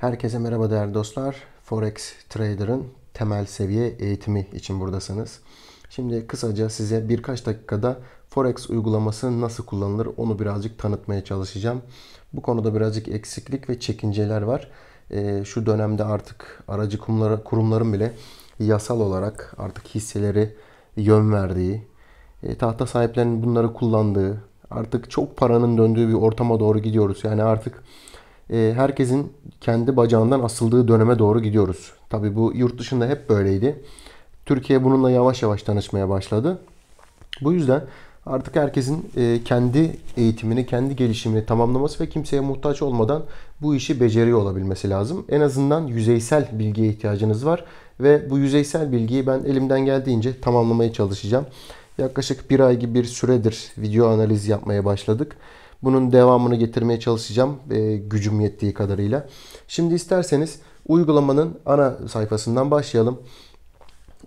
Herkese merhaba değerli dostlar. Forex Trader'ın temel seviye eğitimi için buradasınız. Şimdi kısaca size birkaç dakikada Forex uygulaması nasıl kullanılır onu birazcık tanıtmaya çalışacağım. Bu konuda birazcık eksiklik ve çekinceler var. Ee, şu dönemde artık aracı kurumların bile yasal olarak artık hisseleri yön verdiği, e, tahta sahiplerinin bunları kullandığı, artık çok paranın döndüğü bir ortama doğru gidiyoruz. Yani artık ee, herkesin kendi bacağından asıldığı döneme doğru gidiyoruz. Tabii bu yurt dışında hep böyleydi. Türkiye bununla yavaş yavaş tanışmaya başladı. Bu yüzden artık herkesin e, kendi eğitimini, kendi gelişimini tamamlaması ve kimseye muhtaç olmadan bu işi beceriyor olabilmesi lazım. En azından yüzeysel bilgiye ihtiyacınız var ve bu yüzeysel bilgiyi ben elimden geldiğince tamamlamaya çalışacağım. Yaklaşık bir ay gibi bir süredir video analizi yapmaya başladık. Bunun devamını getirmeye çalışacağım e, gücüm yettiği kadarıyla. Şimdi isterseniz uygulamanın ana sayfasından başlayalım.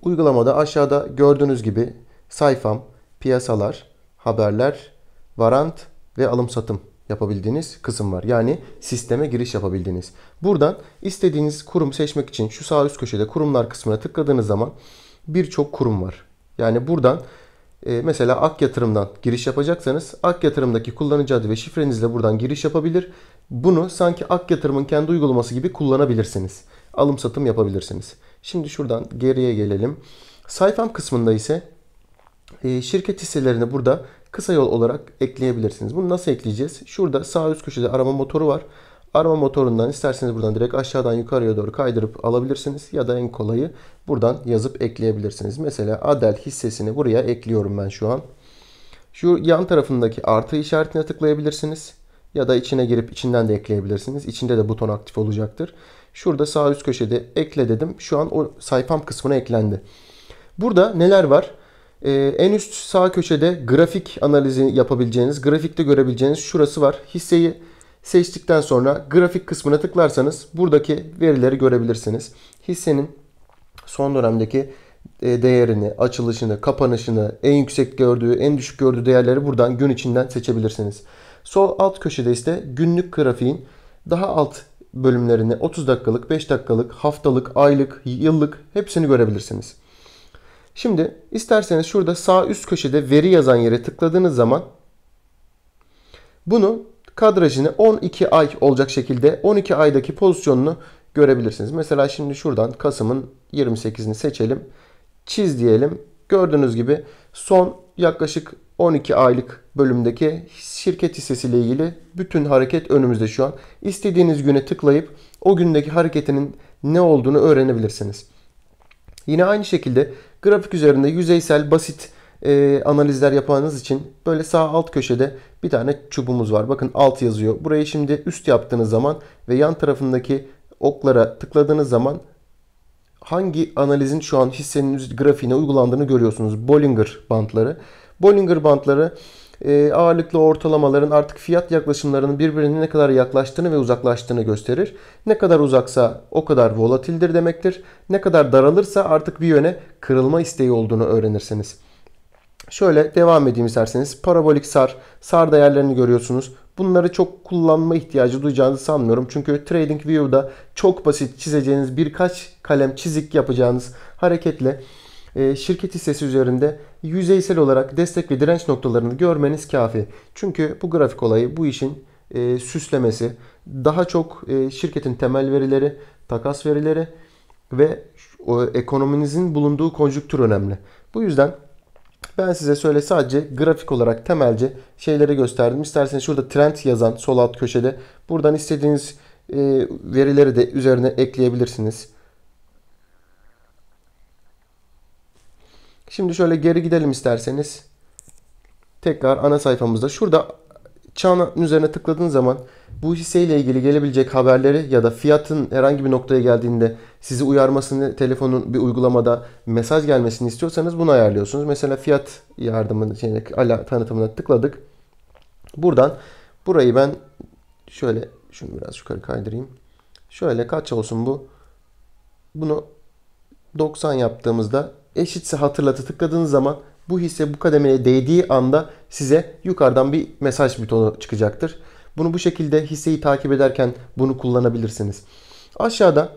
Uygulamada aşağıda gördüğünüz gibi sayfam, piyasalar, haberler, varant ve alım satım yapabildiğiniz kısım var. Yani sisteme giriş yapabildiğiniz. Buradan istediğiniz kurum seçmek için şu sağ üst köşede kurumlar kısmına tıkladığınız zaman birçok kurum var. Yani buradan ee, mesela Ak Yatırım'dan giriş yapacaksanız Ak Yatırım'daki kullanıcı adı ve şifrenizle buradan giriş yapabilir. Bunu sanki Ak Yatırım'ın kendi uygulaması gibi kullanabilirsiniz. Alım satım yapabilirsiniz. Şimdi şuradan geriye gelelim. Sayfam kısmında ise e, şirket hisselerini burada kısa yol olarak ekleyebilirsiniz. Bunu nasıl ekleyeceğiz? Şurada sağ üst köşede arama motoru var. Arama motorundan isterseniz buradan direkt aşağıdan yukarıya doğru kaydırıp alabilirsiniz. Ya da en kolayı buradan yazıp ekleyebilirsiniz. Mesela Adel hissesini buraya ekliyorum ben şu an. Şu yan tarafındaki artı işaretine tıklayabilirsiniz. Ya da içine girip içinden de ekleyebilirsiniz. İçinde de buton aktif olacaktır. Şurada sağ üst köşede ekle dedim. Şu an o sayfam kısmına eklendi. Burada neler var? Ee, en üst sağ köşede grafik analizi yapabileceğiniz, grafikte görebileceğiniz şurası var. Hisseyi Seçtikten sonra grafik kısmına tıklarsanız buradaki verileri görebilirsiniz. Hissenin son dönemdeki e, değerini, açılışını, kapanışını, en yüksek gördüğü, en düşük gördüğü değerleri buradan gün içinden seçebilirsiniz. Sol alt köşede ise günlük grafiğin daha alt bölümlerini 30 dakikalık, 5 dakikalık, haftalık, aylık, yıllık hepsini görebilirsiniz. Şimdi isterseniz şurada sağ üst köşede veri yazan yere tıkladığınız zaman bunu kadrajını 12 ay olacak şekilde 12 aydaki pozisyonunu görebilirsiniz. Mesela şimdi şuradan Kasım'ın 28'ini seçelim. Çiz diyelim. Gördüğünüz gibi son yaklaşık 12 aylık bölümdeki şirket hissesiyle ilgili bütün hareket önümüzde şu an. İstediğiniz güne tıklayıp o gündeki hareketinin ne olduğunu öğrenebilirsiniz. Yine aynı şekilde grafik üzerinde yüzeysel basit e, analizler yapmanız için böyle sağ alt köşede bir tane çubuğumuz var. Bakın alt yazıyor. Burayı şimdi üst yaptığınız zaman ve yan tarafındaki oklara tıkladığınız zaman hangi analizin şu an hissenin grafiğine uygulandığını görüyorsunuz. Bollinger bantları. Bollinger bantları e, ağırlıklı ortalamaların artık fiyat yaklaşımlarının birbirine ne kadar yaklaştığını ve uzaklaştığını gösterir. Ne kadar uzaksa o kadar volatildir demektir. Ne kadar daralırsa artık bir yöne kırılma isteği olduğunu öğrenirseniz. Şöyle devam edeyim isterseniz. Parabolik sar, sar değerlerini görüyorsunuz. Bunları çok kullanma ihtiyacı duyacağınızı sanmıyorum. Çünkü Trading View'da çok basit çizeceğiniz birkaç kalem çizik yapacağınız hareketle e, şirket hissesi üzerinde yüzeysel olarak destek ve direnç noktalarını görmeniz kafi. Çünkü bu grafik olayı bu işin e, süslemesi. Daha çok e, şirketin temel verileri, takas verileri ve ekonominizin bulunduğu konjüktür önemli. Bu yüzden ben size söyle, sadece grafik olarak temelce şeyleri gösterdim. İsterseniz şurada trend yazan sol alt köşede buradan istediğiniz e, verileri de üzerine ekleyebilirsiniz. Şimdi şöyle geri gidelim isterseniz. Tekrar ana sayfamızda. Şurada çanın üzerine tıkladığın zaman bu hisseyle ilgili gelebilecek haberleri ya da fiyatın herhangi bir noktaya geldiğinde sizi uyarmasını telefonun bir uygulamada mesaj gelmesini istiyorsanız bunu ayarlıyorsunuz. Mesela fiyat yardımını yani şey, ala tanıtımına tıkladık. Buradan burayı ben şöyle şunu biraz yukarı kaydırayım. Şöyle kaç olsun bu? Bunu 90 yaptığımızda eşitse hatırlatı tıkladığınız zaman bu hisse bu kademeye değdiği anda size yukarıdan bir mesaj butonu çıkacaktır. Bunu bu şekilde hisseyi takip ederken bunu kullanabilirsiniz. Aşağıda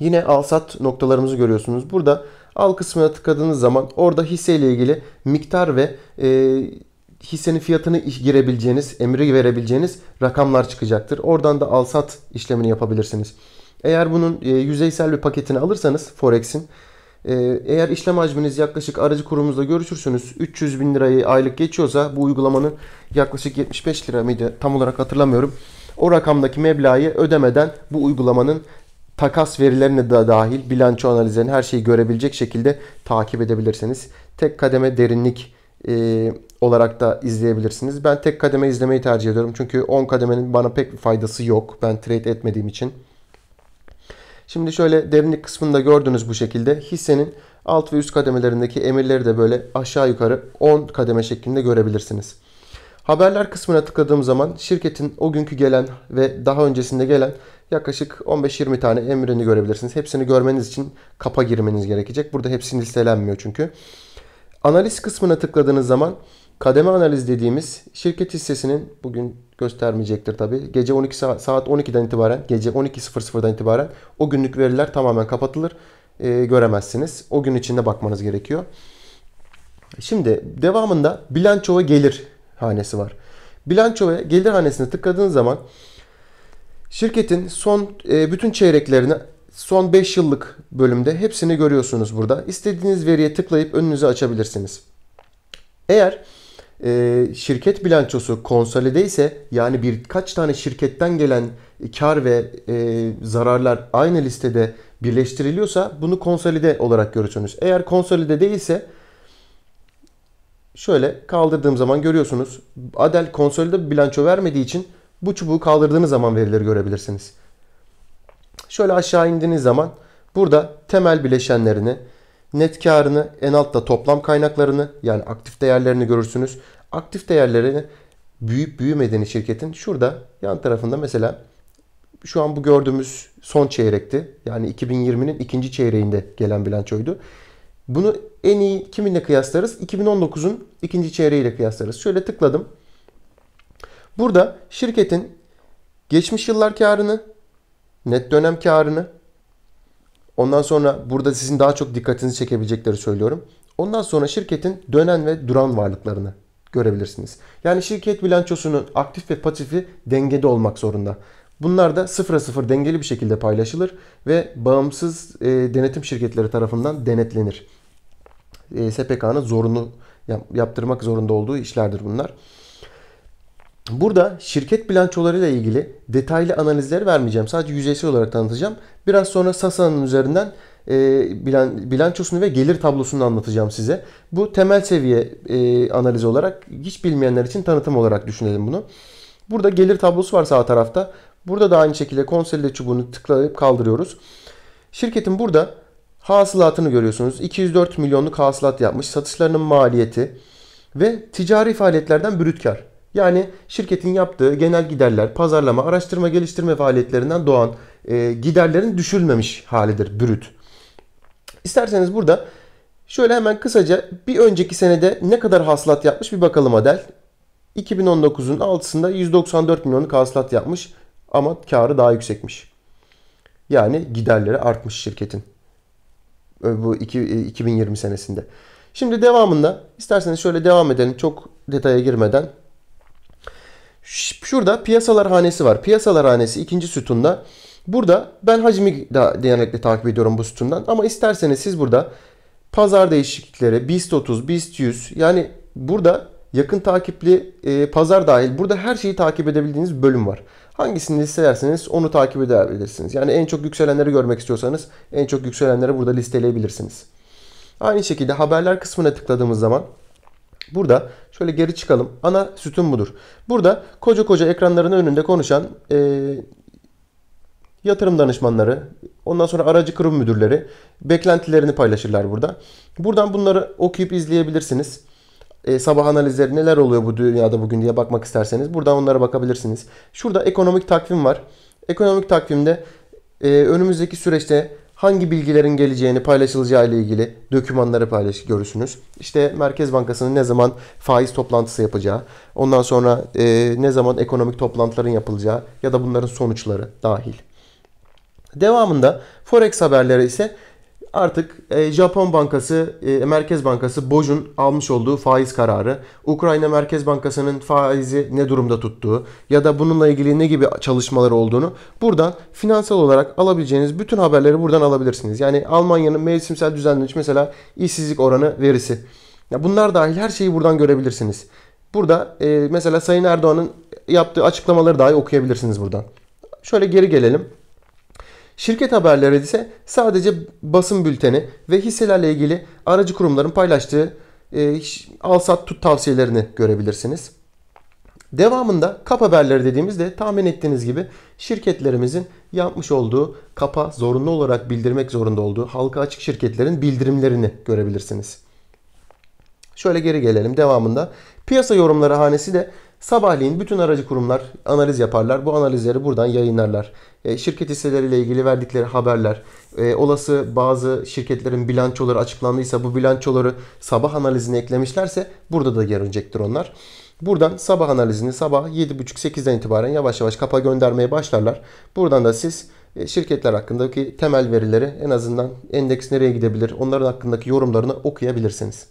yine al sat noktalarımızı görüyorsunuz. Burada al kısmına tıkladığınız zaman orada hisseyle ilgili miktar ve e, hissenin fiyatını girebileceğiniz, emri verebileceğiniz rakamlar çıkacaktır. Oradan da al sat işlemini yapabilirsiniz. Eğer bunun e, yüzeysel bir paketini alırsanız Forex'in ee, eğer işlem hacminiz yaklaşık aracı kurumumuzla görüşürsünüz 300 bin lirayı aylık geçiyorsa bu uygulamanın yaklaşık 75 lira mıydı tam olarak hatırlamıyorum. O rakamdaki meblağı ödemeden bu uygulamanın takas verilerini de dahil bilanço analizlerini her şeyi görebilecek şekilde takip edebilirsiniz. Tek kademe derinlik e, olarak da izleyebilirsiniz. Ben tek kademe izlemeyi tercih ediyorum. Çünkü 10 kademenin bana pek bir faydası yok. Ben trade etmediğim için. Şimdi şöyle derinlik kısmında gördüğünüz bu şekilde hissenin alt ve üst kademelerindeki emirleri de böyle aşağı yukarı 10 kademe şeklinde görebilirsiniz. Haberler kısmına tıkladığım zaman şirketin o günkü gelen ve daha öncesinde gelen yaklaşık 15-20 tane emrini görebilirsiniz. Hepsini görmeniz için kapa girmeniz gerekecek. Burada hepsi listelenmiyor çünkü. Analiz kısmına tıkladığınız zaman kademe analiz dediğimiz şirket hissesinin bugün göstermeyecektir tabi. Gece 12 saat, 12'den itibaren gece 12.00'dan itibaren o günlük veriler tamamen kapatılır. E, göremezsiniz. O gün içinde bakmanız gerekiyor. Şimdi devamında bilanço gelir hanesi var. Bilanço gelir hanesine tıkladığınız zaman şirketin son e, bütün çeyreklerini son 5 yıllık bölümde hepsini görüyorsunuz burada. İstediğiniz veriye tıklayıp önünüze açabilirsiniz. Eğer e, şirket bilançosu konsolide ise yani birkaç tane şirketten gelen kar ve e, zararlar aynı listede birleştiriliyorsa bunu konsolide olarak görürsünüz. Eğer konsolide değilse şöyle kaldırdığım zaman görüyorsunuz. Adel konsolide bir bilanço vermediği için bu çubuğu kaldırdığınız zaman verileri görebilirsiniz. Şöyle aşağı indiğiniz zaman burada temel bileşenlerini, Net karını en altta toplam kaynaklarını yani aktif değerlerini görürsünüz. Aktif değerlerini büyüyüp büyümediğini şirketin şurada yan tarafında mesela şu an bu gördüğümüz son çeyrekti. Yani 2020'nin ikinci çeyreğinde gelen bilançoydu. Bunu en iyi kiminle kıyaslarız? 2019'un ikinci çeyreğiyle kıyaslarız. Şöyle tıkladım. Burada şirketin geçmiş yıllar karını, net dönem karını, Ondan sonra burada sizin daha çok dikkatinizi çekebilecekleri söylüyorum. Ondan sonra şirketin dönen ve duran varlıklarını görebilirsiniz. Yani şirket bilançosunun aktif ve pasifi dengede olmak zorunda. Bunlar da sıfıra sıfır dengeli bir şekilde paylaşılır ve bağımsız e, denetim şirketleri tarafından denetlenir. E, SPK'nın zorunlu yaptırmak zorunda olduğu işlerdir bunlar. Burada şirket bilançoları ile ilgili detaylı analizleri vermeyeceğim. Sadece yüzeysel olarak tanıtacağım. Biraz sonra Sasa'nın üzerinden e, bilançosunu ve gelir tablosunu anlatacağım size. Bu temel seviye e, analiz olarak hiç bilmeyenler için tanıtım olarak düşünelim bunu. Burada gelir tablosu var sağ tarafta. Burada da aynı şekilde konsolide çubuğunu tıklayıp kaldırıyoruz. Şirketin burada hasılatını görüyorsunuz. 204 milyonluk hasılat yapmış. Satışlarının maliyeti ve ticari faaliyetlerden brüt kar. Yani şirketin yaptığı genel giderler, pazarlama, araştırma, geliştirme faaliyetlerinden doğan e, giderlerin düşülmemiş halidir brüt. İsterseniz burada şöyle hemen kısaca bir önceki senede ne kadar hasılat yapmış bir bakalım Adel. 2019'un 6'sında 194 milyonluk hasılat yapmış ama karı daha yüksekmiş. Yani giderleri artmış şirketin. E, bu 2020 e, senesinde. Şimdi devamında isterseniz şöyle devam edelim çok detaya girmeden. Şurada piyasalar hanesi var. Piyasalar hanesi ikinci sütunda. Burada ben hacmi da genellikle takip ediyorum bu sütundan. Ama isterseniz siz burada pazar değişiklikleri, BIST 30, BIST 100 yani burada yakın takipli e, pazar dahil burada her şeyi takip edebildiğiniz bölüm var. Hangisini listelerseniz onu takip edebilirsiniz. Yani en çok yükselenleri görmek istiyorsanız en çok yükselenleri burada listeleyebilirsiniz. Aynı şekilde haberler kısmına tıkladığımız zaman Burada şöyle geri çıkalım. Ana sütun budur. Burada koca koca ekranların önünde konuşan e, yatırım danışmanları, ondan sonra aracı kurum müdürleri beklentilerini paylaşırlar burada. Buradan bunları okuyup izleyebilirsiniz. E, sabah analizleri neler oluyor bu dünyada bugün diye bakmak isterseniz buradan onlara bakabilirsiniz. Şurada ekonomik takvim var. Ekonomik takvimde e, önümüzdeki süreçte hangi bilgilerin geleceğini paylaşılacağı ile ilgili dokümanları paylaş görürsünüz. İşte Merkez Bankası'nın ne zaman faiz toplantısı yapacağı, ondan sonra e, ne zaman ekonomik toplantıların yapılacağı ya da bunların sonuçları dahil. Devamında Forex haberleri ise artık e, Japon Bankası, e, Merkez Bankası BOJ'un almış olduğu faiz kararı, Ukrayna Merkez Bankası'nın faizi ne durumda tuttuğu ya da bununla ilgili ne gibi çalışmaları olduğunu buradan finansal olarak alabileceğiniz bütün haberleri buradan alabilirsiniz. Yani Almanya'nın mevsimsel düzenlemiş mesela işsizlik oranı verisi. Ya bunlar dahil her şeyi buradan görebilirsiniz. Burada e, mesela Sayın Erdoğan'ın yaptığı açıklamaları dahi okuyabilirsiniz buradan. Şöyle geri gelelim. Şirket haberleri ise sadece basın bülteni ve hisselerle ilgili aracı kurumların paylaştığı e, al sat tut tavsiyelerini görebilirsiniz. Devamında kap haberleri dediğimizde tahmin ettiğiniz gibi şirketlerimizin yapmış olduğu kapa zorunlu olarak bildirmek zorunda olduğu halka açık şirketlerin bildirimlerini görebilirsiniz. Şöyle geri gelelim devamında. Piyasa yorumları hanesi de Sabahleyin bütün aracı kurumlar analiz yaparlar. Bu analizleri buradan yayınlarlar. E, şirket hisseleriyle ilgili verdikleri haberler, e, olası bazı şirketlerin bilançoları açıklandıysa bu bilançoları sabah analizine eklemişlerse burada da görünecektir onlar. Buradan sabah analizini sabah 7.30-8'den itibaren yavaş yavaş kapa göndermeye başlarlar. Buradan da siz e, şirketler hakkındaki temel verileri en azından endeks nereye gidebilir onların hakkındaki yorumlarını okuyabilirsiniz.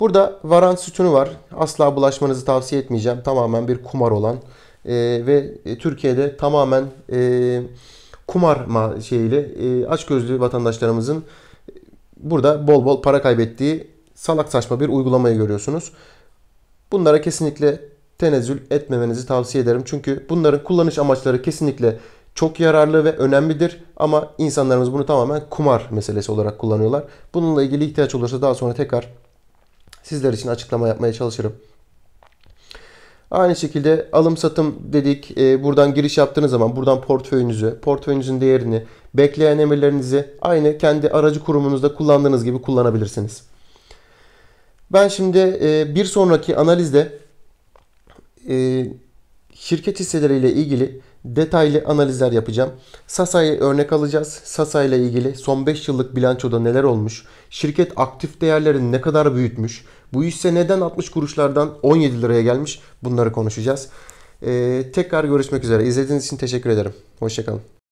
Burada varan sütunu var. Asla bulaşmanızı tavsiye etmeyeceğim. Tamamen bir kumar olan e, ve e, Türkiye'de tamamen e, kumar şeyiyle e, açgözlü vatandaşlarımızın e, burada bol bol para kaybettiği salak saçma bir uygulamayı görüyorsunuz. Bunlara kesinlikle tenezzül etmemenizi tavsiye ederim. Çünkü bunların kullanış amaçları kesinlikle çok yararlı ve önemlidir ama insanlarımız bunu tamamen kumar meselesi olarak kullanıyorlar. Bununla ilgili ihtiyaç olursa daha sonra tekrar sizler için açıklama yapmaya çalışırım. Aynı şekilde alım satım dedik. E, buradan giriş yaptığınız zaman buradan portföyünüzü, portföyünüzün değerini, bekleyen emirlerinizi aynı kendi aracı kurumunuzda kullandığınız gibi kullanabilirsiniz. Ben şimdi e, bir sonraki analizde e, şirket hisseleriyle ilgili detaylı analizler yapacağım. Sasa'ya örnek alacağız. Sasa ile ilgili son 5 yıllık bilançoda neler olmuş? Şirket aktif değerlerini ne kadar büyütmüş? Bu hisse neden 60 kuruşlardan 17 liraya gelmiş? Bunları konuşacağız. Ee, tekrar görüşmek üzere. İzlediğiniz için teşekkür ederim. Hoşçakalın.